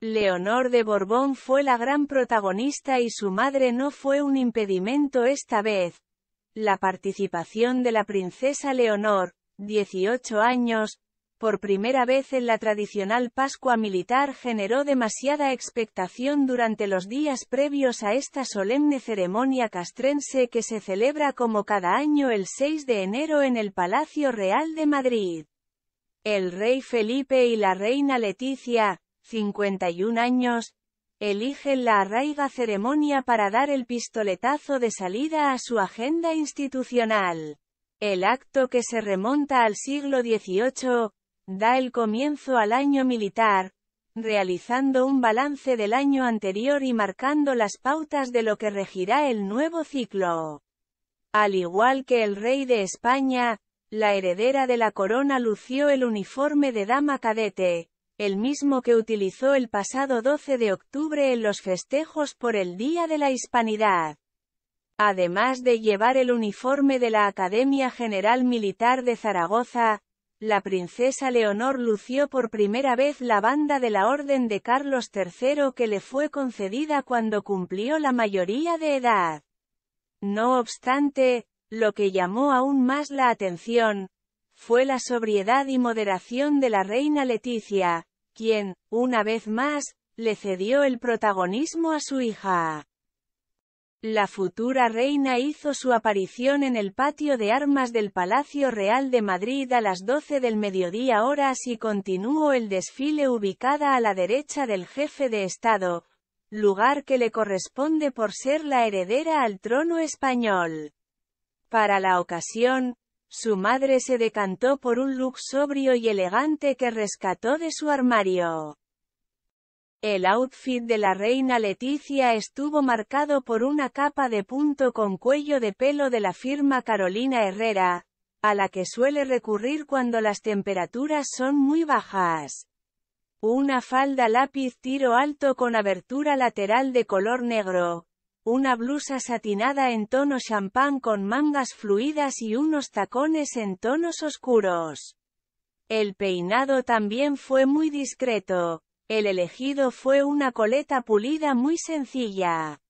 Leonor de Borbón fue la gran protagonista y su madre no fue un impedimento esta vez. La participación de la princesa Leonor, 18 años, por primera vez en la tradicional Pascua militar generó demasiada expectación durante los días previos a esta solemne ceremonia castrense que se celebra como cada año el 6 de enero en el Palacio Real de Madrid. El rey Felipe y la reina Leticia, 51 años, eligen la arraiga ceremonia para dar el pistoletazo de salida a su agenda institucional. El acto que se remonta al siglo XVIII, da el comienzo al año militar, realizando un balance del año anterior y marcando las pautas de lo que regirá el nuevo ciclo. Al igual que el rey de España, la heredera de la corona lució el uniforme de dama cadete, el mismo que utilizó el pasado 12 de octubre en los festejos por el Día de la Hispanidad. Además de llevar el uniforme de la Academia General Militar de Zaragoza, la princesa Leonor lució por primera vez la banda de la Orden de Carlos III que le fue concedida cuando cumplió la mayoría de edad. No obstante, lo que llamó aún más la atención, fue la sobriedad y moderación de la reina Leticia, quien, una vez más, le cedió el protagonismo a su hija. La futura reina hizo su aparición en el patio de armas del Palacio Real de Madrid a las 12 del mediodía horas y continuó el desfile ubicada a la derecha del jefe de Estado, lugar que le corresponde por ser la heredera al trono español. Para la ocasión, su madre se decantó por un look sobrio y elegante que rescató de su armario. El outfit de la reina Leticia estuvo marcado por una capa de punto con cuello de pelo de la firma Carolina Herrera, a la que suele recurrir cuando las temperaturas son muy bajas. Una falda lápiz tiro alto con abertura lateral de color negro, una blusa satinada en tono champán con mangas fluidas y unos tacones en tonos oscuros. El peinado también fue muy discreto. El elegido fue una coleta pulida muy sencilla.